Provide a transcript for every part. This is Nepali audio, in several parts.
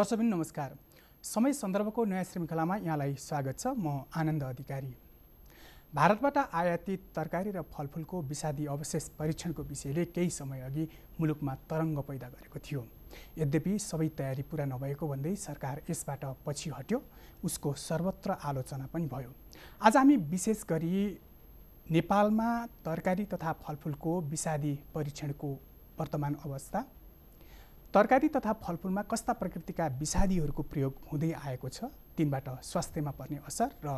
दर्शकबिन नमस्कार समय सन्दर्भको नयाँ श्रृङ्खलामा यहाँलाई स्वागत छ म आनन्द अधिकारी भारतबाट आयातित तरकारी र फलफुलको विषादी अवशेष परीक्षणको विषयले केही समयअघि मुलुकमा तरङ्ग पैदा गरेको थियो यद्यपि सबै तयारी पुरा नभएको भन्दै सरकार यसबाट पछि हट्यो उसको सर्वत्र आलोचना पनि भयो आज हामी विशेष गरी नेपालमा तरकारी तथा फलफुलको विषादी परीक्षणको वर्तमान अवस्था तरकारी तथा फलफुलमा कस्ता प्रकृतिका विषादीहरूको प्रयोग हुँदै आएको छ तिनबाट स्वास्थ्यमा पर्ने असर र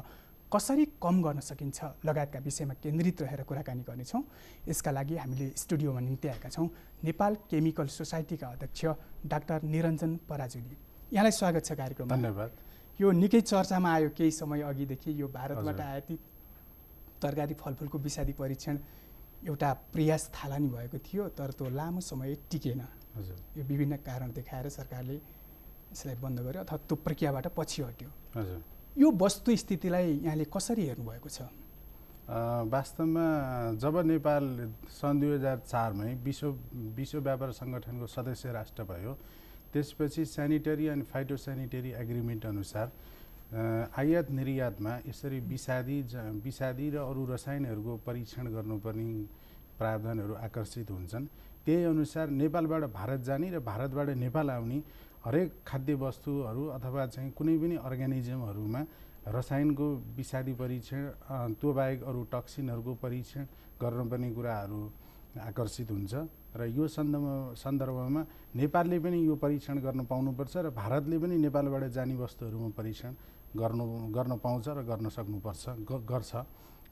कसरी कम गर्न सकिन्छ लगायतका विषयमा केन्द्रित रहेर कुराकानी गर्नेछौँ यसका लागि हामीले स्टुडियोमा निम्ति आएका छौँ नेपाल केमिकल सोसाइटीका अध्यक्ष डाक्टर निरञ्जन पराजुली यहाँलाई स्वागत छ कार्यक्रम धन्यवाद यो निकै चर्चामा आयो केही समय अघिदेखि यो भारतबाट आयातित तरकारी फलफुलको विषादी परीक्षण एउटा प्रयास थालनी भएको थियो तर त्यो लामो समय टिकेन हजुर यो विभिन्न कारण देखाएर सरकारले यसलाई बन्द गर्यो अथवा त्यो प्रक्रियाबाट पछि हट्यो हजुर यो वस्तुस्थितिलाई यहाँले कसरी हेर्नुभएको छ वास्तवमा जब नेपाल सन् दुई हजार चारमै विश्व विश्व व्यापार सङ्गठनको सदस्य राष्ट्र भयो त्यसपछि सेनिटरी एन्ड सेनिटरी एग्रिमेन्ट अनुसार आयात निर्यातमा यसरी विषादी ज विषादी र अरू रसायनहरूको परीक्षण गर्नुपर्ने प्रावधानहरू आकर्षित हुन्छन् त्यही अनुसार नेपालबाट भारत जाने र भारतबाट नेपाल आउने हरेक खाद्य वस्तुहरू अथवा चाहिँ कुनै पनि अर्ग्यानिजमहरूमा रसायनको विषादी परीक्षण त्यो बाहेक अरू टक्सिनहरूको परीक्षण गर्नुपर्ने कुराहरू आकर्षित हुन्छ र यो सन्दर्भ सन्दर्भमा नेपालले पनि यो परीक्षण गर्न पाउनुपर्छ र भारतले पनि नेपालबाट जाने वस्तुहरूमा परीक्षण गर्नु गर्न पाउँछ र गर्न सक्नुपर्छ गर्छ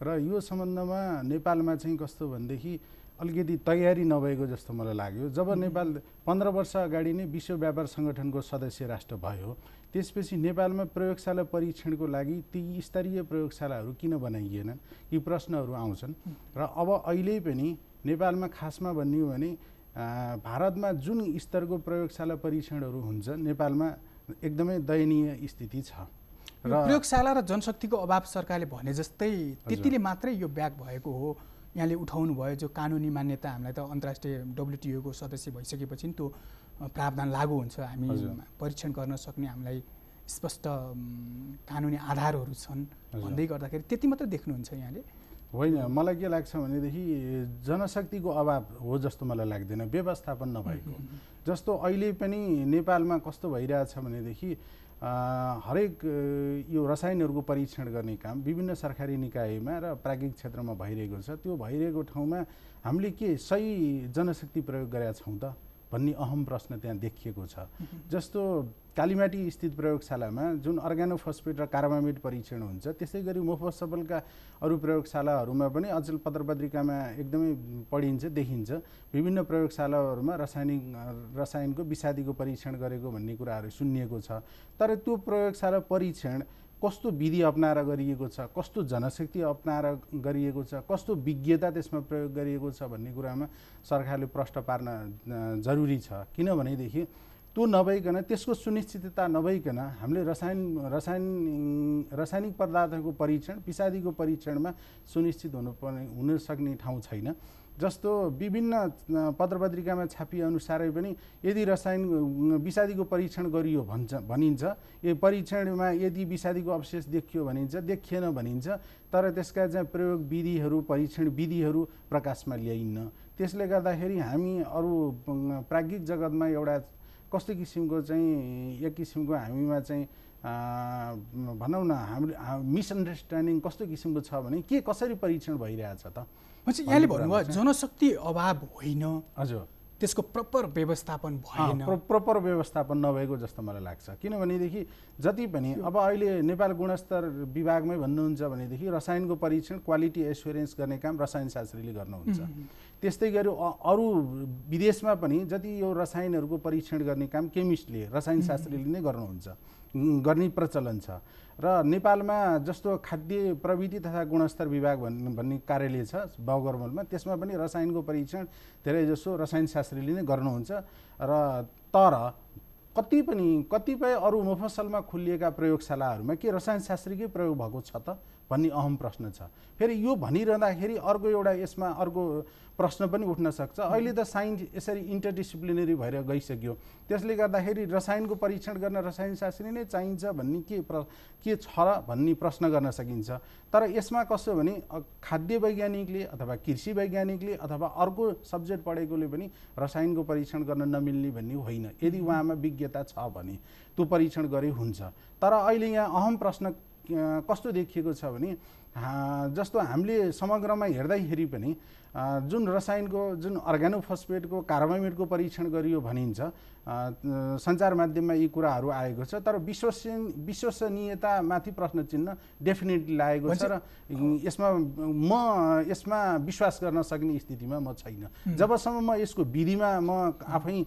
र यो सम्बन्धमा नेपालमा चाहिँ कस्तो भनेदेखि अलिकति तयारी नभएको जस्तो मलाई लाग्यो जब नेपाल पन्ध्र वर्ष अगाडि नै विश्व व्यापार सङ्गठनको सदस्य राष्ट्र भयो त्यसपछि नेपालमा प्रयोगशाला परीक्षणको लागि ती स्तरीय प्रयोगशालाहरू किन बनाइएनन् यी प्रश्नहरू आउँछन् र अब अहिले पनि नेपालमा खासमा भनियो भने भारतमा जुन स्तरको प्रयोगशाला परीक्षणहरू हुन्छ नेपालमा एकदमै दयनीय स्थिति छ र प्रयोगशाला र जनशक्तिको अभाव सरकारले भने जस्तै त्यतिले मात्रै यो ब्याग भएको हो यहाँले उठाउनु भयो जो कानुनी मान्यता हामीलाई त अन्तर्राष्ट्रिय डब्लुटिओको सदस्य भइसकेपछि त्यो प्रावधान लागू हुन्छ हामी परीक्षण गर्न सक्ने हामीलाई स्पष्ट कानुनी आधारहरू छन् भन्दै गर्दाखेरि त्यति मात्र देख्नुहुन्छ यहाँले होइन मलाई के लाग्छ भनेदेखि जनशक्तिको अभाव हो जस्तो मलाई लाग्दैन व्यवस्थापन नभएको जस्तो अहिले पनि नेपालमा कस्तो भइरहेछ भनेदेखि हरेक यो रसायनहरूको परीक्षण गर्ने काम विभिन्न सरकारी निकायमा र प्राज्ञिक क्षेत्रमा भइरहेको छ त्यो भइरहेको ठाउँमा हामीले के सही जनशक्ति प्रयोग गरेका छौँ त भन्ने अहम प्रश्न त्यहाँ देखिएको छ जस्तो कालीमाटी स्थित प्रयोगशालामा जुन अर्ग्यानो र कार्बामेट परीक्षण हुन्छ त्यसै गरी मोफसबलका अरू प्रयोगशालाहरूमा पनि अझ पत्र पत्रिकामा एकदमै पढिन्छ देखिन्छ विभिन्न प्रयोगशालाहरूमा रासायनिक रसायनको विषादीको परीक्षण गरेको भन्ने कुराहरू सुनिएको छ तर त्यो प्रयोगशाला परीक्षण कस्तो विधि अप्नाएर गरिएको छ कस्तो जनशक्ति अप्नाएर गरिएको छ कस्तो विज्ञता त्यसमा प्रयोग गरिएको छ भन्ने कुरामा सरकारले प्रश्न पार्न जरुरी छ किनभनेदेखि त्यो नभइकन त्यसको सुनिश्चितता नभइकन हामीले रसायन रसायन रासायनिक पदार्थको परीक्षण पिसादीको परीक्षणमा सुनिश्चित हुनुपर्ने हुन सक्ने ठाउँ छैन जस्तो विभिन्न पत्रपत्रिकामा अनुसारै पनि यदि रसायन विषादीको परीक्षण गरियो भन्छ भनिन्छ यो परीक्षणमा यदि विषादीको अवशेष देखियो भनिन्छ देखिएन भनिन्छ तर त्यसका चाहिँ प्रयोग विधिहरू परीक्षण विधिहरू प्रकाशमा ल्याइन्न त्यसले गर्दाखेरि हामी अरू प्राज्ञिक जगतमा एउटा कस्तो किसिमको चाहिँ एक किसिमको हामीमा चाहिँ भनौँ न हाम्रो मिसअन्डरस्ट्यान्डिङ कस्तो किसिमको छ भने के कसरी परीक्षण भइरहेछ त भनेपछि यहाँले भन्नुभयो जनशक्ति अभाव होइन हजुर त्यसको प्रपर व्यवस्थापन भएन प्रपर व्यवस्थापन नभएको जस्तो मलाई लाग्छ किनभनेदेखि जति पनि अब अहिले नेपाल गुणस्तर विभागमै भन्नुहुन्छ भनेदेखि रसायनको परीक्षण क्वालिटी एस्योरेन्स गर्ने काम रसायन शास्त्रीले गर्नुहुन्छ त्यस्तै गरी अरू विदेशमा पनि जति यो रसायनहरूको परीक्षण गर्ने काम केमिस्टले रसायनशास्त्रीले नै गर्नुहुन्छ गर्ने प्रचलन छ र नेपालमा जस्तो खाद्य प्रविधि तथा गुणस्तर विभाग भन्ने भन्ने कार्यालय छ बाउगरमलमा त्यसमा पनि रसायनको परीक्षण धेरैजसो रसायनशास्त्रीले नै गर्नुहुन्छ र तर कति पनि कतिपय अरू मफसलमा खुलिएका प्रयोगशालाहरूमा के रसायनशास्त्रीकै प्रयोग भएको छ त भन्ने अहम प्रश्न छ फेरि यो भनिरहँदाखेरि अर्को एउटा यसमा अर्को प्रश्न पनि उठ्न सक्छ अहिले त साइन्स यसरी इन्टरडिसिप्लिनेरी भएर गइसक्यो त्यसले गर्दाखेरि रसायनको परीक्षण गर्न रसायनशास्त्री नै चाहिन्छ भन्ने के प्र के छ र भन्ने प्रश्न गर्न सकिन्छ तर यसमा कसो भने खाद्य वैज्ञानिकले अथवा कृषि वैज्ञानिकले अथवा अर्को सब्जेक्ट पढेकोले पनि रसायनको परीक्षण गर्न नमिल्ने भन्ने होइन यदि उहाँमा विज्ञता छ भने त्यो परीक्षण गरे हुन्छ तर अहिले यहाँ अहम प्रश्न कस्तो देखिएको छ भने जस्तो हामीले समग्रमा हेर्दाखेरि पनि जुन रसायनको जुन अर्ग्यानोफस्पेटको कार्बामेटको परीक्षण गरियो भनिन्छ सञ्चार माध्यममा यी कुराहरू आएको छ तर विश्वसनीय विश्वसनीयतामाथि प्रश्न चिन्ह डेफिनेटली लागेको छ र यसमा म यसमा विश्वास गर्न सक्ने स्थितिमा म छैन जबसम्म म यसको विधिमा म आफै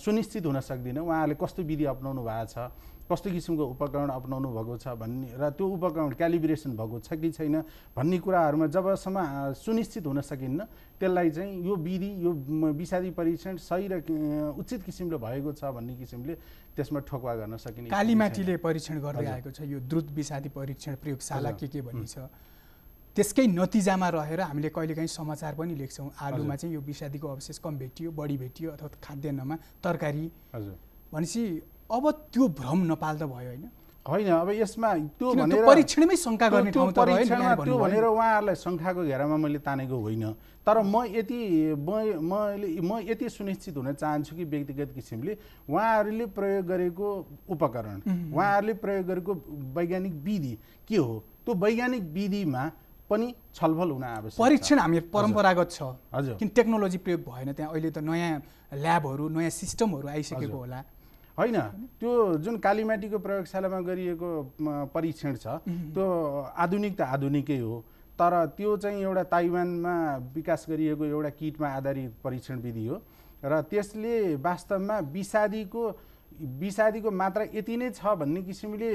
सुनिश्चित हुन सक्दिनँ उहाँहरूले कस्तो विधि अप्नाउनु भएको छ कस्तो किसिमको उपकरण अप्नाउनु भएको छ भन्ने र त्यो उपकरण क्यालिब्रेसन भएको छ कि छैन भन्ने कुराहरूमा जबसम्म सुनिश्चित हुन सकिन्न त्यसलाई चाहिँ यो विधि यो विषादी परीक्षण सही र उचित किसिमले भएको छ भन्ने किसिमले त्यसमा ठोकुवा गर्न सकिने कालीमाटीले परीक्षण गर्दै आएको छ यो द्रुत विषादी परीक्षण प्रयोगशाला के के भनिन्छ त्यसकै नतिजामा रहेर हामीले कहिलेकाहीँ समाचार पनि लेख्छौँ आलुमा चाहिँ यो विषादीको अवशेष कम भेटियो बढी भेटियो अथवा खाद्यान्नमा तरकारी हजुर भनेपछि अब त्यो भ्रम त भयो होइन होइन अब यसमा त्यो भनेर परीक्षणमै शङ्का गर्ने ठाउँ परीक्षणमा त्यो भनेर उहाँहरूलाई शङ्काको घेरामा मैले तानेको होइन तर म यति म मैले म यति सुनिश्चित हुन चाहन्छु कि व्यक्तिगत किसिमले उहाँहरूले प्रयोग गरेको उपकरण उहाँहरूले प्रयोग गरेको वैज्ञानिक विधि के हो त्यो वैज्ञानिक विधिमा पनि छलफल हुन आवश्यक परीक्षण हामी परम्परागत छ हजुर किन टेक्नोलोजी प्रयोग भएन त्यहाँ अहिले त नयाँ ल्याबहरू नयाँ सिस्टमहरू आइसकेको होला होइन त्यो जुन कालीमाटीको प्रयोगशालामा गरिएको परीक्षण छ त्यो आधुनिक त आधुनिकै हो तर त्यो चाहिँ एउटा ताइवानमा विकास गरिएको एउटा किटमा आधारित परीक्षण विधि हो र त्यसले वास्तवमा विषादीको विषादीको मात्रा यति नै छ भन्ने किसिमले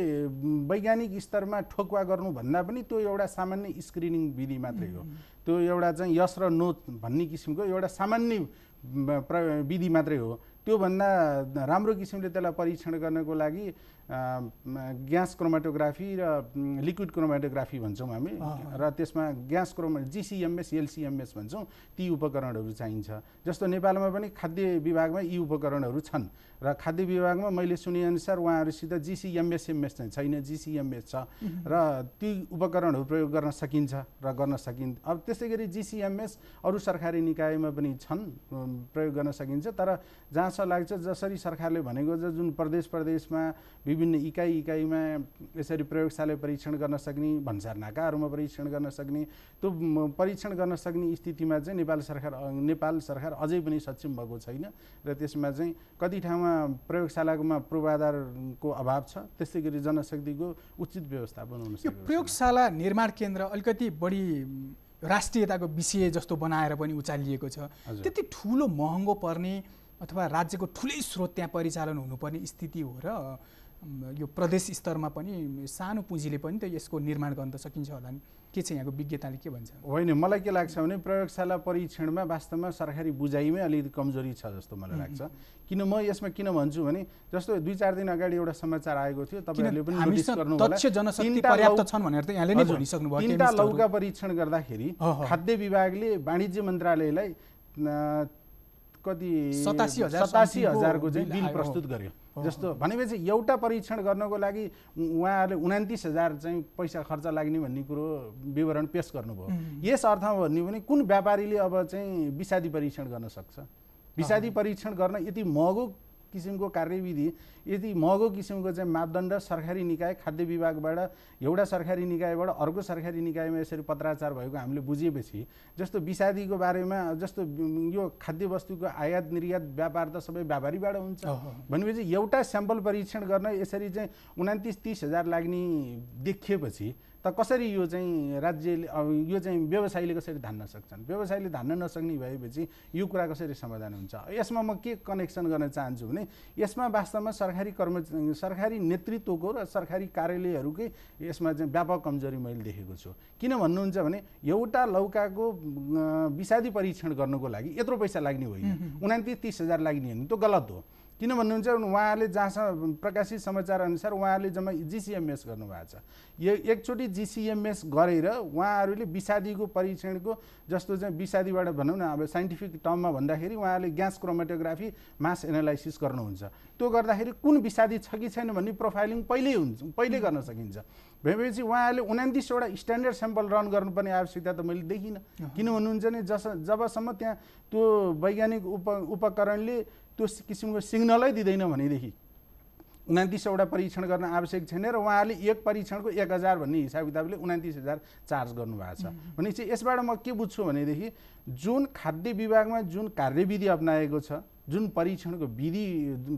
वैज्ञानिक स्तरमा ठोकुवा गर्नुभन्दा पनि त्यो एउटा सामान्य स्क्रिनिङ विधि मात्रै हो त्यो एउटा चाहिँ यस र नो भन्ने किसिमको एउटा सामान्य विधि मात्रै हो त्योभन्दा राम्रो किसिमले त्यसलाई परीक्षण गर्नको लागि ग्यास क्रोमाटोग्राफी र लिक्विड क्रोमाटोग्राफी भन्छौँ हामी र त्यसमा ग्यास क्रोमा जिसिएमएस एलसिएमएस भन्छौँ ती उपकरणहरू चाहिन्छ जस्तो नेपालमा पनि खाद्य विभागमा यी उपकरणहरू छन् र खाद्य विभागमा मैले सुनेअनुसार उहाँहरूसित जिसिएमएसएमएस चाहिँ छैन जिसिएमएस छ र ती उपकरणहरू प्रयोग गर्न सकिन्छ र गर्न सकिन् अब त्यस्तै गरी जिसिएमएस अरू सरकारी निकायमा पनि छन् प्रयोग गर्न सकिन्छ तर जहाँसम्म लाग्छ जसरी सरकारले भनेको जुन प्रदेश प्रदेशमा विभिन्न इकाइ इकाइमा यसरी प्रयोगशाला परीक्षण गर्न सक्ने भन्सार नाकाहरूमा परीक्षण गर्न सक्ने त्यो परीक्षण गर्न सक्ने स्थितिमा चाहिँ नेपाल सरकार नेपाल सरकार अझै पनि सक्षम भएको छैन र त्यसमा चाहिँ कति ठाउँमा प्रयोगशालाकोमा पूर्वाधारको अभाव छ त्यस्तै गरी जनशक्तिको उचित व्यवस्थापन हुन यो प्रयोगशाला निर्माण केन्द्र अलिकति बढी राष्ट्रियताको विषय जस्तो बनाएर पनि उचालिएको छ त्यति ठुलो महँगो पर्ने अथवा राज्यको ठुलै स्रोत त्यहाँ परिचालन हुनुपर्ने स्थिति हो र यो प्रदेश स्तरमा पनि सानो पुँजीले पनि त यसको निर्माण गर्न त सकिन्छ होला नि के छ यहाँको विज्ञताले के भन्छ होइन मलाई के लाग्छ भने प्रयोगशाला परीक्षणमा वास्तवमा सरकारी बुझाइमै अलिकति कमजोरी छ जस्तो मलाई लाग्छ किन म यसमा किन भन्छु भने जस्तो दुई चार दिन अगाडि एउटा समाचार आएको थियो तपाईँहरूले पनि तिनवटा लौका परीक्षण गर्दाखेरि खाद्य विभागले वाणिज्य मन्त्रालयलाई कति सतासी हजारको चाहिँ बिल प्रस्तुत गर्यो जस्तो भनेपछि एउटा परीक्षण गर्नको लागि उहाँहरूले उनातिस हजार चाहिँ पैसा खर्च लाग्ने भन्ने कुरो विवरण पेस गर्नुभयो यस अर्थमा भन्यो भने कुन व्यापारीले अब चाहिँ विषादी परीक्षण गर्न सक्छ विषादी परीक्षण गर्न यति महँगो किसिमको कार्यविधि यदि महँगो किसिमको चाहिँ मापदण्ड सरकारी निकाय खाद्य विभागबाट एउटा सरकारी निकायबाट अर्को सरकारी निकायमा यसरी पत्राचार भएको हामीले बुझेपछि जस्तो विषादीको बारेमा जस्तो यो खाद्य वस्तुको आयात निर्यात व्यापार त सबै व्यापारीबाट हुन्छ भनेपछि एउटा स्याम्पल परीक्षण गर्न यसरी चाहिँ उनातिस तिस हजार लाग्ने देखिएपछि त कसरी यो चाहिँ राज्यले यो चाहिँ व्यवसायीले कसरी धान्न सक्छन् व्यवसायीले धान्न नसक्ने भएपछि यो कुरा कसरी समाधान हुन्छ यसमा म के कनेक्सन गर्न चाहन्छु भने यसमा वास्तवमा सरकारी कर्म सरकारी नेतृत्वको र सरकारी कार्यालयहरूकै यसमा चाहिँ व्यापक कमजोरी मैले देखेको छु किन भन्नुहुन्छ भने एउटा लौकाको विषादी परीक्षण गर्नुको लागि यत्रो पैसा लाग्ने होइन उनातिस तिस हजार लाग्ने होइन त्यो गलत हो किन भन्नुहुन्छ उहाँहरूले जहाँसम्म प्रकाशित समाचार अनुसार उहाँहरूले जम्मा जिसिएमएस गर्नुभएको छ यो एकचोटि जिसिएमएस गरेर उहाँहरूले विषादीको परीक्षणको जस्तो चाहिँ विषादीबाट भनौँ न अब साइन्टिफिक टर्ममा भन्दाखेरि उहाँहरूले ग्यास क्रोमेटोग्राफी मास एनालाइसिस गर्नुहुन्छ त्यो गर्दाखेरि कुन विषादी छ कि छैन भन्ने प्रोफाइलिङ पहिल्यै हुन्छ पहिल्यै गर्न सकिन्छ भएपछि उहाँहरूले उनातिसवटा स्ट्यान्डर्ड सेम्पल रन गर्नुपर्ने आवश्यकता त मैले देखिनँ किन भन्नुहुन्छ भने जस जबसम्म त्यहाँ त्यो वैज्ञानिक उप उपकरणले त्यो किसिमको सिग्नलै दिँदैन भनेदेखि उनातिसवटा परीक्षण गर्न आवश्यक छैन र उहाँहरूले एक परीक्षणको एक हजार भन्ने हिसाब किताबले उनातिस हजार चार्ज गर्नुभएको छ भनेपछि यसबाट म के बुझ्छु भनेदेखि जुन खाद्य विभागमा जुन कार्यविधि अप्नाएको छ जुन परीक्षणको विधि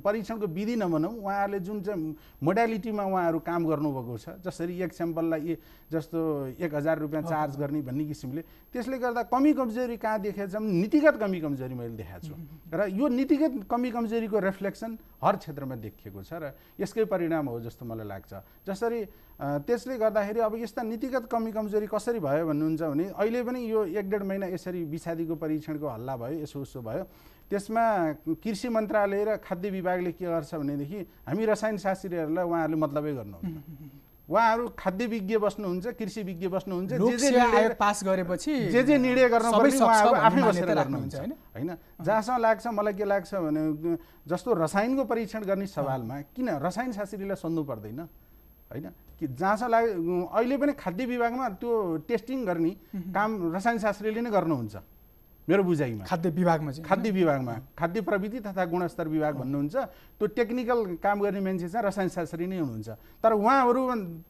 परीक्षणको विधि नभनौँ उहाँहरूले जुन चाहिँ मोडालिटीमा उहाँहरू काम गर्नुभएको छ जसरी एक स्याम्पललाई जस्तो एक हजार रुपियाँ चार्ज गर्ने भन्ने किसिमले त्यसले गर्दा कमी कमजोरी कहाँ देखेको छ नीतिगत कमी कमजोरी मैले देखाएको छु र यो नीतिगत कमी कमजोरीको रिफ्लेक्सन हर क्षेत्रमा देखिएको छ र यसकै परिणाम हो जस्तो मलाई लाग्छ जसरी त्यसले गर्दाखेरि अब यस्ता नीतिगत कमी कमजोरी कसरी भयो भन्नुहुन्छ भने अहिले पनि यो एक डेढ महिना यसरी विषादीको परीक्षणको हल्ला भयो यसो उसो भयो त्यसमा कृषि मन्त्रालय र खाद्य विभागले के गर्छ भनेदेखि हामी रसायन शास्त्रीहरूलाई उहाँहरूले मतलबै गर्नुहुन्छ उहाँहरू खाद्य विज्ञ बस्नुहुन्छ कृषि विज्ञ बस्नुहुन्छ जे जे निर्णय पास गरेपछि जे जे निर्णय गर्न बसेर गर्नुहुन्छ होइन जहाँसम्म लाग्छ मलाई के लाग्छ भने जस्तो रसायनको परीक्षण गर्ने सवालमा किन रसायन शास्त्रीलाई सोध्नु पर्दैन होइन कि जहाँसम्म लाग्यो अहिले पनि खाद्य विभागमा त्यो टेस्टिङ गर्ने काम रसायन शास्त्रीले नै गर्नुहुन्छ मेरो बुझाइमा खाद्य विभागमा चाहिँ खाद्य विभागमा खाद्य प्रविधि तथा गुणस्तर विभाग भन्नुहुन्छ त्यो टेक्निकल काम गर्ने मान्छे चाहिँ शास्त्री नै हुनुहुन्छ तर उहाँहरू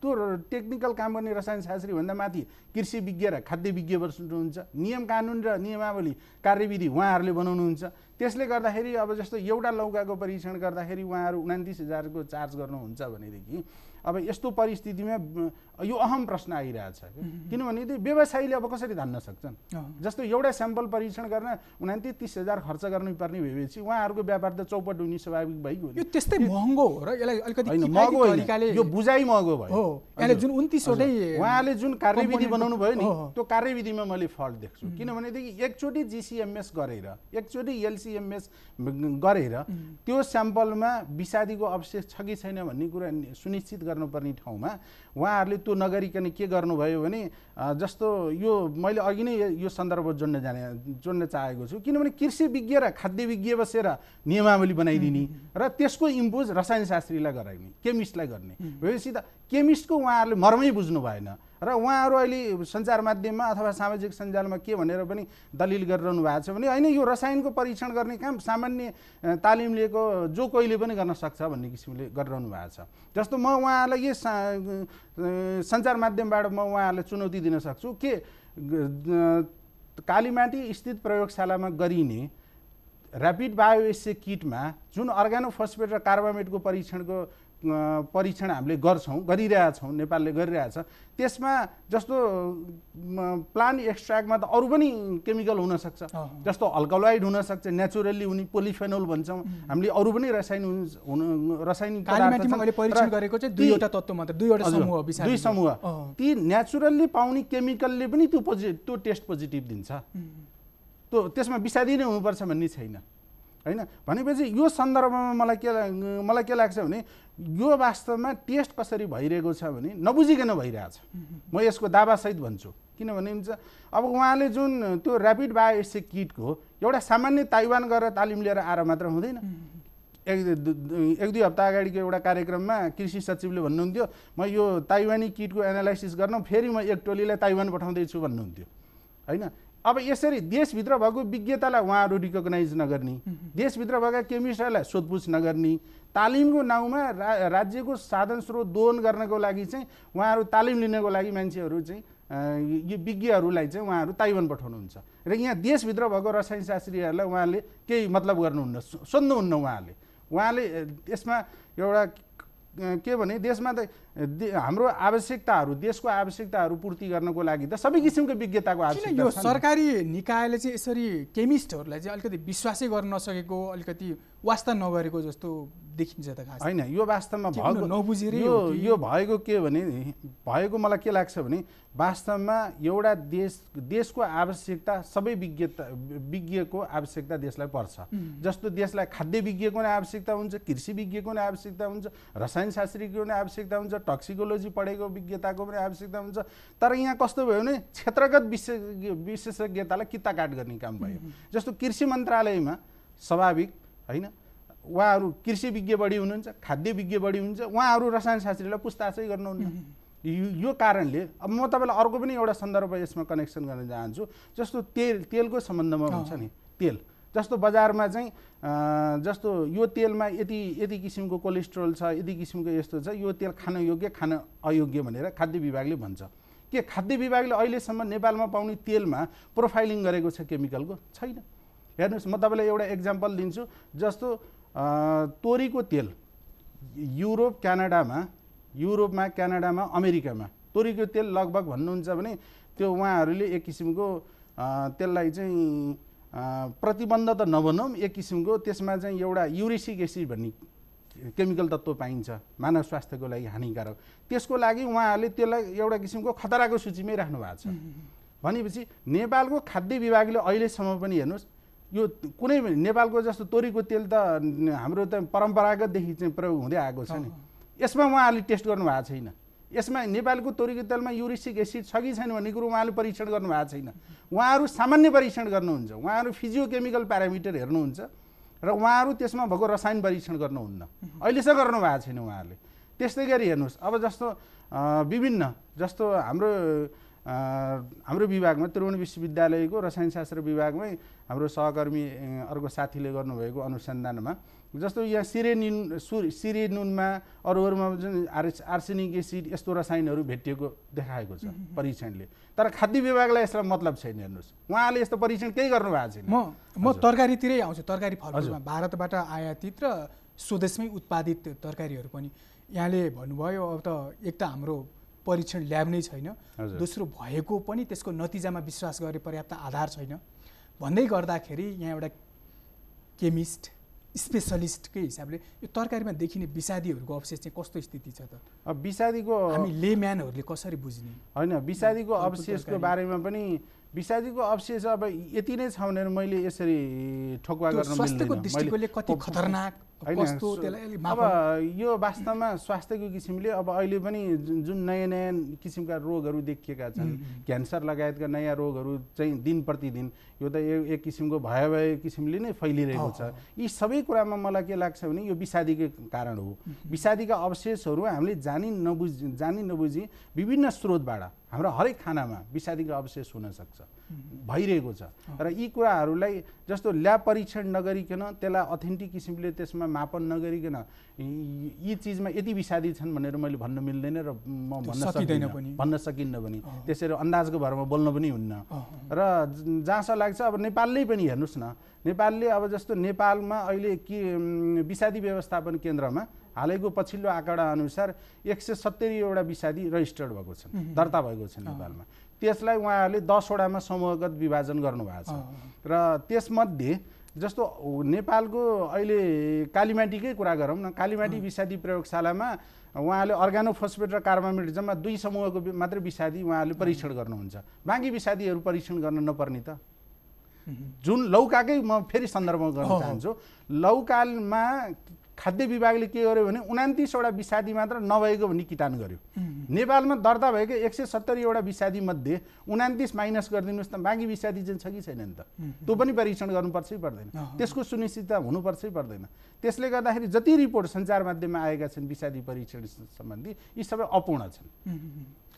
त्यो टेक्निकल काम गर्ने रसायन भन्दा माथि कृषि विज्ञ र खाद्य विज्ञ बस्नुहुन्छ नियम कानुन र नियमावली कार्यविधि उहाँहरूले बनाउनुहुन्छ त्यसले गर्दाखेरि अब जस्तो एउटा लौकाको परीक्षण गर्दाखेरि उहाँहरू उनातिस हजारको चार्ज गर्नुहुन्छ भनेदेखि अब यस्तो परिस्थितिमा यो अहम प्रश्न आइरहेछ किनभने यदि व्यवसायीले अब कसरी धान्न सक्छन् जस्तो एउटा स्याम्पल परीक्षण गर्न उनाति तिस हजार खर्च गर्नुपर्ने भएपछि उहाँहरूको व्यापार त चौपट हुने स्वाभाविक भइगयो यो त्यस्तै महँगो हो र यसलाई अलिकति महँगो यो बुझाइ महँगो भयो यसले जुन उन्तिसवटै उहाँले जुन कार्यविधि बनाउनु भयो नि त्यो कार्यविधिमा मैले फल्ट देख्छु किनभनेदेखि एकचोटि जिसिएमएस गरेर एकचोटि एलसिएमएस गरेर त्यो स्याम्पलमा विषादीको अवशेष छ कि छैन भन्ने कुरा सुनिश्चित गर्नुपर्ने ठाउँमा उहाँहरूले त्यो नगरिकन के गर्नुभयो भने जस्तो यो मैले अघि नै यो सन्दर्भ जोड्न जाने जोड्न चाहेको छु किनभने कृषि विज्ञ र खाद्य विज्ञ बसेर नियमावली बनाइदिने र त्यसको इम्पोज रसायनशास्त्रीलाई गराइने केमिस्टलाई गर्ने भएपछि त केमिस्टको उहाँहरूले मर्मै बुझ्नु भएन र उहाँहरू अहिले सञ्चार माध्यममा अथवा सामाजिक सञ्जालमा के भनेर पनि दलिल गरिरहनु भएको छ भने होइन यो रसायनको परीक्षण गर्ने काम सामान्य तालिम लिएको जो कोहीले पनि गर्न सक्छ भन्ने किसिमले गरिरहनु भएको छ जस्तो म उहाँहरूलाई यस सञ्चार माध्यमबाट म उहाँहरूलाई चुनौती दिन सक्छु के कालीमाटी स्थित प्रयोगशालामा गरिने ऱ्यापिड बायोएसए किटमा जुन अर्ग्यानो र कार्बामेटको परीक्षणको परीक्षण हामीले गर्छौँ गरिरहेछौँ नेपालले गरिरहेछ त्यसमा जस्तो प्लान एक्स्ट्राक्टमा त अरू पनि केमिकल हुनसक्छ जस्तो अल्कलोइड हुनसक्छ नेचुरल्ली उनी पोलिफेनोल भन्छौँ हामीले अरू पनि रसायन हुनु दुई समूह ती नेचुरल्ली पाउने केमिकलले पनि त्यो पोजि त्यो टेस्ट पोजिटिभ दिन्छ त्यो त्यसमा विषादी नै हुनुपर्छ भन्ने छैन होइन भनेपछि यो सन्दर्भमा मलाई के मलाई के लाग्छ भने यो वास्तवमा टेस्ट कसरी भइरहेको छ भने नबुझिकन भइरहेछ म यसको दावासहित भन्छु किनभने अब उहाँले जुन त्यो ऱ्यापिड बायोएसिक किटको एउटा सामान्य ताइवान गरेर तालिम लिएर आएर मात्र हुँदैन एक एक दुई हप्ता अगाडिको एउटा कार्यक्रममा कृषि सचिवले भन्नुहुन्थ्यो म यो ताइवानी किटको एनालाइसिस गर्न फेरि म एक टोलीलाई ताइवान पठाउँदैछु भन्नुहुन्थ्यो होइन अब यसरी देशभित्र भएको विज्ञतालाई उहाँहरू रिकगनाइज नगर्ने देशभित्र भएका केमिस्टहरूलाई सोधपुछ नगर्ने तालिमको नाउँमा रा राज्यको साधन स्रोत दोहन गर्नको लागि चाहिँ उहाँहरू तालिम लिनको लागि मान्छेहरू चाहिँ यो विज्ञहरूलाई चाहिँ उहाँहरू ताइवान पठाउनुहुन्छ र यहाँ देशभित्र भएको रसायन शास्त्रीहरूलाई उहाँले केही मतलब गर्नुहुन्न सोध्नुहुन्न उहाँले उहाँले यसमा एउटा के भने देशमा त हाम्रो आवश्यकताहरू देशको आवश्यकताहरू पूर्ति गर्नको लागि त सबै किसिमको विज्ञताको आवश्यकता यो सरकारी निकायले चाहिँ यसरी केमिस्टहरूलाई चाहिँ अलिकति विश्वासै गर्न नसकेको अलिकति वास्ता नगरेको जस्तो देखिन्छ त खास होइन यो वास्तवमा भएको नबुझेर यो यो भएको के भने भएको मलाई के लाग्छ भने वास्तवमा एउटा देश देशको आवश्यकता सबै विज्ञता विज्ञको आवश्यकता देशलाई पर्छ जस्तो देशलाई खाद्य विज्ञको नै आवश्यकता हुन्छ कृषि विज्ञको नै आवश्यकता हुन्छ रसायन रसायन शास्त्रीको पनि आवश्यकता हुन्छ टक्सिकोलोजी पढेको विज्ञताको पनि आवश्यकता हुन्छ तर यहाँ कस्तो भयो भने क्षेत्रगत विशेष विशेषज्ञतालाई किताकाट गर्ने काम भयो जस्तो कृषि मन्त्रालयमा स्वाभाविक होइन उहाँहरू कृषि विज्ञ बढी हुनुहुन्छ खाद्य विज्ञ बढी हुन्छ उहाँहरू रसायन शास्त्रीलाई पुस्ताछै गर्नुहुन्न यो कारणले अब म तपाईँलाई अर्को पनि एउटा सन्दर्भ यसमा कनेक्सन गर्न चाहन्छु जस्तो तेल तेलको सम्बन्धमा हुन्छ नि तेल जस्तो बजारमा चाहिँ जस्तो यो तेलमा यति यति किसिमको कोलेस्ट्रोल छ यति किसिमको यस्तो छ यो तेल खान योग्य खान अयोग्य भनेर खाद्य विभागले भन्छ के खाद्य विभागले अहिलेसम्म नेपालमा पाउने तेलमा प्रोफाइलिङ गरेको छ केमिकलको छैन हेर्नुहोस् म तपाईँलाई एउटा इक्जाम्पल दिन्छु जस्तो तोरीको तेल युरोप क्यानाडामा युरोपमा क्यानाडामा अमेरिकामा तोरीको तेल लगभग भन्नुहुन्छ भने त्यो उहाँहरूले एक किसिमको त्यसलाई चाहिँ प्रतिबन्ध त नभनौँ एक किसिमको त्यसमा चाहिँ एउटा युरिसिक एसिड भन्ने केमिकल तत्त्व पाइन्छ मानव स्वास्थ्यको लागि हानिकारक त्यसको लागि उहाँहरूले त्यसलाई एउटा किसिमको खतराको सूचीमै राख्नु भएको छ भनेपछि नेपालको खाद्य विभागले अहिलेसम्म पनि हेर्नुहोस् यो कुनै नेपालको जस्तो तोरीको तेल त हाम्रो त परम्परागतदेखि चाहिँ प्रयोग हुँदै आएको छ नि यसमा उहाँहरूले टेस्ट गर्नु भएको छैन यसमा नेपालको तोरीको तेलमा युरिसिक एसिड छ कि छैन भन्ने कुरो उहाँले परीक्षण गर्नुभएको छैन उहाँहरू सामान्य परीक्षण गर्नुहुन्छ उहाँहरू फिजियोकेमिकल प्यारामिटर हेर्नुहुन्छ र उहाँहरू त्यसमा भएको रसायन परीक्षण गर्नुहुन्न अहिलेसम्म गर्नुभएको छैन उहाँहरूले त्यस्तै गरी हेर्नुहोस् अब जस्तो विभिन्न जस्तो हाम्रो हाम्रो विभागमा त्रिभुवन विश्वविद्यालयको रसायनशास्त्र विभागमै हाम्रो सहकर्मी अर्को साथीले गर्नुभएको अनुसन्धानमा जस्तो यहाँ सिरेनिन सु सिरेनुनमा अरू अरूमा जुन आर्स आर्सेनिक एसिड यस्तो रसायनहरू भेटिएको देखाएको छ परीक्षणले तर खाद्य विभागलाई यसलाई मतलब छैन हेर्नुहोस् उहाँले यस्तो परीक्षण केही गर्नुभएको छैन म म तरकारीतिरै आउँछु तरकारी फलमा भारतबाट आयातित र स्वदेशमै उत्पादित तरकारीहरू पनि यहाँले भन्नुभयो अब त एक त हाम्रो परीक्षण ल्याब नै छैन दोस्रो भएको पनि त्यसको नतिजामा विश्वास गरे पर्याप्त आधार छैन भन्दै गर्दाखेरि यहाँ एउटा केमिस्ट स्पेसलिस्टकै हिसाबले यो तरकारीमा देखिने विषादीहरूको अवशेष चाहिँ कस्तो स्थिति छ त अब विषादीको हामी लेम्यानहरूले कसरी बुझ्ने होइन विषादीको अवशेषको बारेमा पनि विषादीको अवशेष अब यति नै छ भनेर मैले यसरी ठोकुवा गर्न स्वास्थ्यको दृष्टिकोणले कति खतरनाक अब यो वास्तवमा स्वास्थ्यको किसिमले अब अहिले पनि जुन नयाँ नयाँ किसिमका रोगहरू देखिएका छन् क्यान्सर लगायतका नयाँ रोगहरू चाहिँ दिन प्रतिदिन यो त एक किसिमको भय भय किसिमले नै फैलिरहेको छ यी सबै कुरामा मलाई के लाग्छ भने यो विषादीकै कारण हो विषादीका अवशेषहरू हामीले जानी नबुझ जानी नबुझी विभिन्न स्रोतबाट हाम्रो हरेक खानामा विषादीको अवशेष हुनसक्छ भइरहेको छ र यी कुराहरूलाई जस्तो ल्याब परीक्षण नगरिकन त्यसलाई अथेन्टिक किसिमले त्यसमा मापन नगरिकन यी चिजमा यति विषादी छन् भनेर मैले भन्न मिल्दैन र म भन्न सकिँदैन पनि भन्न सकिन्न पनि त्यसरी अन्दाजको भरमा बोल्न पनि हुन्न र जहाँसम्म लाग्छ अब नेपालले पनि हेर्नुहोस् न नेपालले अब जस्तो नेपालमा अहिले के विषादी व्यवस्थापन केन्द्रमा हालैको पछिल्लो आँकडा अनुसार एक सय सत्तरीवटा विषादी रजिस्टर्ड भएको छन् दर्ता भएको छ नेपालमा त्यसलाई उहाँहरूले दसवटामा समूहगत विभाजन गर्नुभएको छ र त्यसमध्ये जस्तो नेपालको अहिले कालीमाटीकै कुरा गरौँ न कालीमाटी विषादी प्रयोगशालामा उहाँले अर्गानोफोस्फेट र कार्बामेट जम्मा दुई समूहको मात्रै विषादी उहाँहरूले परीक्षण गर्नुहुन्छ बाँकी विषादीहरू परीक्षण गर्न नपर्ने त जुन लौकाकै म फेरि सन्दर्भमा गर्न चाहन्छु लौकालमा खाद्य विभागले के गर्यो भने उनातिसवटा विषादी मात्र नभएको भन्ने किटान गर्यो नेपालमा दर्ता भएको एक सय सत्तरीवटा विषादीमध्ये उनातिस माइनस गरिदिनुहोस् त बाँकी विषादी चाहिँ छ कि छैन नि त त्यो पनि परीक्षण गर्नुपर्छै पर्दैन त्यसको सुनिश्चितता हुनुपर्छै पर्दैन त्यसले गर्दाखेरि जति रिपोर्ट सञ्चार माध्यममा आएका छन् विषादी परीक्षण सम्बन्धी यी सबै अपूर्ण छन्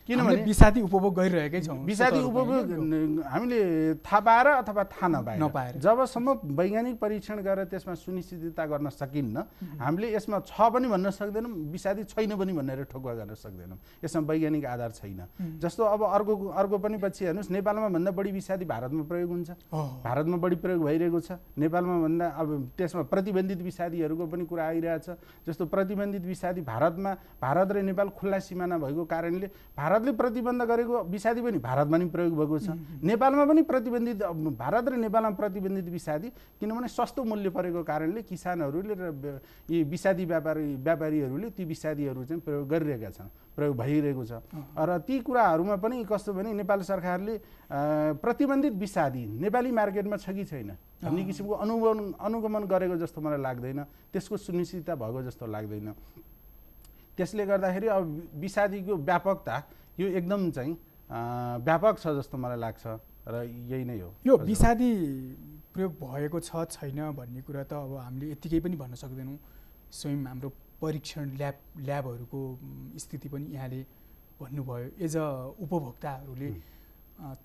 किनभने विषादी उपभोग गरिरहेकै छौँ विषादी उपभोग हामीले थाहा पाएर अथवा थाहा नपाएर नपाएर जबसम्म वैज्ञानिक परीक्षण गरेर त्यसमा सुनिश्चितता गर्न सकिन्न हामीले यसमा छ पनि भन्न सक्दैनौँ विषादी छैन पनि भनेर ठोकुवा गर्न सक्दैनौँ यसमा वैज्ञानिक आधार छैन जस्तो अब अर्को अर्को पनि पछि हेर्नुहोस् नेपालमा भन्दा बढी विषादी भारतमा प्रयोग हुन्छ भारतमा बढी प्रयोग भइरहेको छ नेपालमा भन्दा अब त्यसमा प्रतिबन्धित विषादीहरूको पनि कुरा आइरहेछ जस्तो प्रतिबन्धित विषादी भारतमा भारत र नेपाल खुल्ला सिमाना भएको कारणले भारत भारतले प्रतिबन्ध गरेको विषादी पनि भारतमा पनि प्रयोग भएको छ नेपालमा पनि प्रतिबन्धित भारत र नेपालमा प्रतिबन्धित विषादी किनभने सस्तो मूल्य परेको कारणले किसानहरूले र यी विषादी व्यापारी व्यापारीहरूले ती विषादीहरू चाहिँ प्रयोग गरिरहेका छन् प्रयोग भइरहेको छ र ती कुराहरूमा पनि कस्तो भने नेपाल सरकारले प्रतिबन्धित विषादी नेपाली मार्केटमा छ कि छैन भन्ने किसिमको अनुगमन अनुगमन गरेको जस्तो मलाई लाग्दैन त्यसको सुनिश्चितता भएको जस्तो लाग्दैन त्यसले गर्दाखेरि अब विषादीको व्यापकता यो एकदम चाहिँ व्यापक छ जस्तो मलाई लाग्छ र यही नै हो यो विषादी प्रयोग भएको छ छैन भन्ने कुरा त अब हामीले यत्तिकै पनि भन्न सक्दैनौँ स्वयं हाम्रो परीक्षण ल्याब ल्याबहरूको स्थिति पनि यहाँले भन्नुभयो एज अ उपभोक्ताहरूले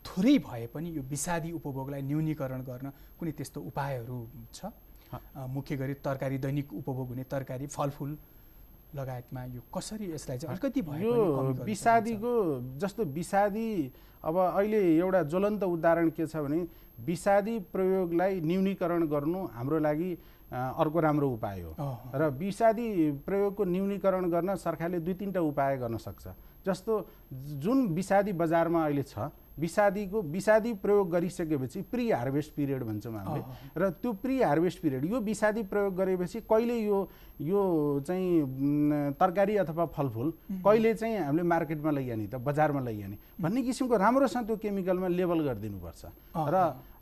थोरै भए पनि यो विषादी उपभोगलाई न्यूनीकरण गर्न कुनै त्यस्तो उपायहरू छ मुख्य गरी तरकारी दैनिक उपभोग हुने तरकारी फलफुल लगायतमा यो कसरी यसलाई चाहिँ अलिकति भयो विषादीको जस्तो विषादी अब अहिले एउटा ज्वलन्त उदाहरण के छ भने विषादी प्रयोगलाई न्यूनीकरण गर्नु हाम्रो लागि अर्को राम्रो उपाय हो र विषादी प्रयोगको न्यूनीकरण गर्न सरकारले दुई तिनवटा उपाय गर्न सक्छ जस्तो जुन विषादी बजारमा अहिले छ विषादीको विषादी प्रयोग गरिसकेपछि प्रि हार्भेस्ट पिरियड भन्छौँ हामीले र त्यो प्रि हार्भेस्ट पिरियड यो विषादी प्रयोग गरेपछि कहिले यो यो चाहिँ तरकारी अथवा फलफुल कहिले चाहिँ हामीले मार्केटमा लैजाने त बजारमा लैजाने भन्ने किसिमको राम्रोसँग त्यो केमिकलमा लेबल गरिदिनुपर्छ र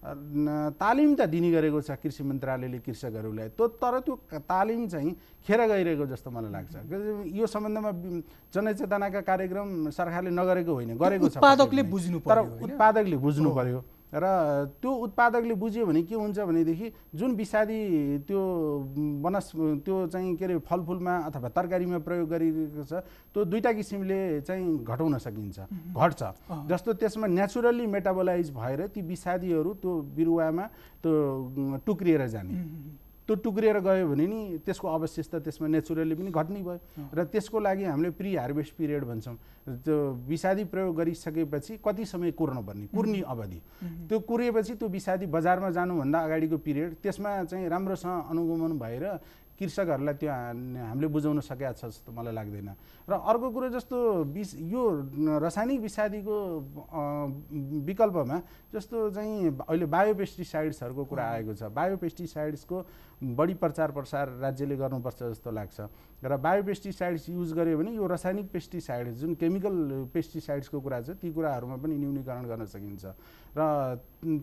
तालिम त दिने गरेको छ कृषि मन्त्रालयले कृषकहरूलाई त्यो तर त्यो तालिम चाहिँ खेर गइरहेको जस्तो मलाई लाग्छ यो सम्बन्धमा जनचेतनाका कार्यक्रम सरकारले नगरेको होइन गरेको छ उत्पादकले बुझ्नु तर उत्पादकले बुझ्नु पर्यो र त्यो उत्पादकले बुझ्यो भने के हुन्छ भनेदेखि जुन विषादी त्यो वनस् त्यो चाहिँ के अरे फलफुलमा अथवा तरकारीमा प्रयोग गरिरहेको छ त्यो दुईवटा किसिमले चाहिँ घटाउन सकिन्छ घट्छ जस्तो त्यसमा नेचुरल्ली मेटाबोलाइज भएर ती विषादीहरू त्यो बिरुवामा त्यो टुक्रिएर जाने त्यो टुक्रिएर गयो भने नि त्यसको अवशेष त त्यसमा नेचुरली पनि घट्ने भयो र त्यसको लागि हामीले प्रि हार्भेस्ट पिरियड भन्छौँ त्यो विषादी प्रयोग गरिसकेपछि कति समय पर्ने कुर्ने अवधि त्यो कुरेपछि त्यो विषादी बजारमा जानुभन्दा अगाडिको पिरियड त्यसमा चाहिँ राम्रोसँग अनुगमन भएर कृषकहरूलाई त्यो हामीले बुझाउन सकेका छ जस्तो मलाई लाग्दैन र अर्को कुरो जस्तो विष यो रासायनिक विषादीको विकल्पमा जस्तो चाहिँ अहिले बायोपेस्टिसाइड्सहरूको कुरा आएको छ बायोपेस्टिसाइड्सको बढी प्रचार प्रसार राज्यले गर्नुपर्छ जस्तो लाग्छ र बायोपेस्टिसाइड्स युज गर्यो भने यो रासायनिक पेस्टिसाइड जुन केमिकल पेस्टिसाइड्सको कुरा छ ती कुराहरूमा पनि न्यूनीकरण गर्न सकिन्छ र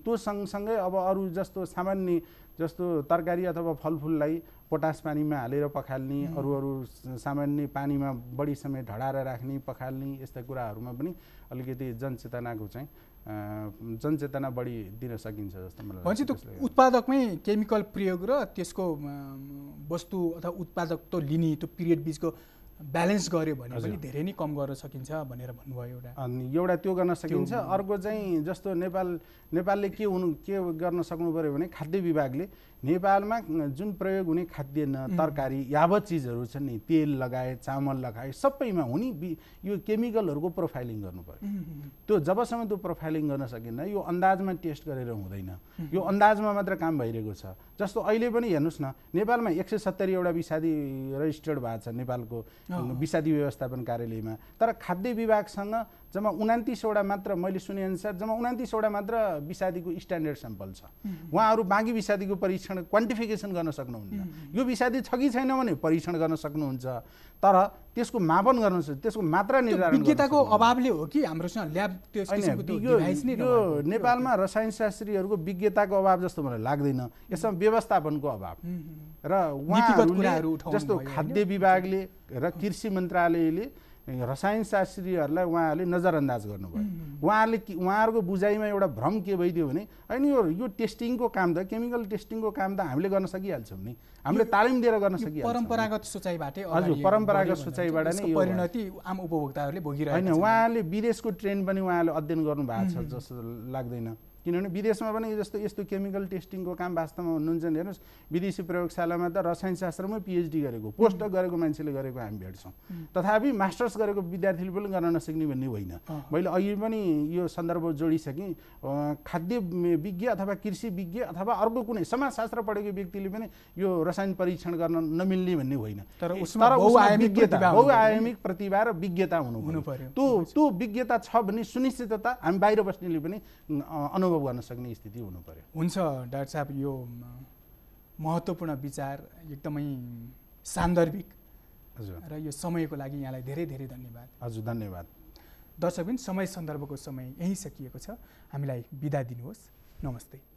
त्यो सँगसँगै अब अरू जस्तो सामान्य जस्तो तरकारी अथवा फलफुललाई पोटास पानीमा हालेर पखाल्ने अरू अरू सामान्य पानीमा बढी समय ढडाएर राख्ने पखाल्ने यस्ता कुराहरूमा पनि अलिकति जनचेतनाको चाहिँ जनचेतना बढी दिन सकिन्छ जस्तो मलाई भन्छ त्यो उत्पादकमै केमिकल प्रयोग र त्यसको वस्तु अथवा उत्पादक त लिने त्यो पिरियड बिचको ब्यालेन्स गऱ्यो भने पनि धेरै नै कम गर्न सकिन्छ भनेर भन्नुभयो एउटा अनि एउटा त्यो गर्न सकिन्छ अर्को चाहिँ जस्तो नेपाल नेपालले के हुनु के गर्न सक्नु पऱ्यो भने खाद्य विभागले नेपालमा जुन प्रयोग हुने खाद्यान्न तरकारी यावत चिजहरू छन् नि तेल लगाए चामल लगाए सबैमा हुने यो केमिकलहरूको प्रोफाइलिङ गर्नु पर्यो त्यो जबसम्म त्यो प्रोफाइलिङ गर्न सकिन्न यो अन्दाजमा टेस्ट गरेर हुँदैन यो अन्दाजमा मात्र काम भइरहेको छ जस्तो अहिले पनि हेर्नुहोस् न नेपालमा एक सय सत्तरीवटा विषादी रजिस्टर्ड भएको छ नेपालको विषादी व्यवस्थापन कार्यालयमा तर खाद्य विभागसँग जम्मा उनातिसवटा मात्र मैले सुनेअनुसार जम्मा उनातिसवटा मात्र विषादीको स्ट्यान्डर्ड स्याम्पल छ उहाँहरू बाँकी विषादीको परीक्षण क्वान्टिफिकेसन गर्न सक्नुहुन्छ यो विषादी छ कि छैन भने परीक्षण गर्न सक्नुहुन्छ तर त्यसको मापन गर्न त्यसको मात्रा निर्धारण अभावले हो कि हाम्रोसँग ल्याब यो नेपालमा रसायनशास्त्रीहरूको विज्ञताको अभाव जस्तो मलाई लाग्दैन यसमा व्यवस्थापनको अभाव र उहाँहरू जस्तो खाद्य विभागले र कृषि मन्त्रालयले रसायन शास्त्रीहरूलाई उहाँहरूले नजरअन्दाज गर्नुभयो उहाँहरूले उहाँहरूको बुझाइमा एउटा भ्रम के भइदियो भने होइन यो यो टेस्टिङको काम त केमिकल टेस्टिङको काम त हामीले गर्न सकिहाल्छौँ नि हामीले तालिम दिएर गर्न सकिहाल्छौँ परम्परागत सोचाइबाटै हजुर परम्परागत सोचाइबाट नै परिणति आम उपभोक्ताहरूले भोगिरहेको होइन उहाँहरूले विदेशको ट्रेन्ड पनि उहाँले अध्ययन गर्नु भएको छ जस्तो लाग्दैन किनभने विदेशमा पनि जस्तो यस्तो केमिकल टेस्टिङको काम वास्तवमा हुनुहुन्छ नि हेर्नुहोस् विदेशी प्रयोगशालामा त रसायनशास्त्रमै पिएचडी गरेको पोस्ट गरेको मान्छेले गरेको हामी भेट्छौँ तथापि मास्टर्स गरेको विद्यार्थीले पनि गर्न नसक्ने भन्ने होइन मैले अहिले पनि यो सन्दर्भ जोडिसकेँ खाद्य विज्ञ अथवा कृषि विज्ञ अथवा अर्को कुनै समाजशास्त्र पढेको व्यक्तिले पनि यो रसायन परीक्षण गर्न नमिल्ने भन्ने होइन तर बहुआयामिक प्रतिभा र विज्ञता हुनु पर्यो त्यो त्यो विज्ञता छ भने सुनिश्चितता हामी बाहिर बस्नेले पनि अनुभव अनुभव गर्न सक्ने स्थिति हुनु पर्यो हुन्छ डाक्टर साहब यो महत्त्वपूर्ण विचार एकदमै सान्दर्भिक हजुर र यो समयको लागि यहाँलाई धेरै धेरै धन्यवाद हजुर धन्यवाद दर्शकबिन समय सन्दर्भको समय यहीँ सकिएको छ हामीलाई बिदा दिनुहोस् नमस्ते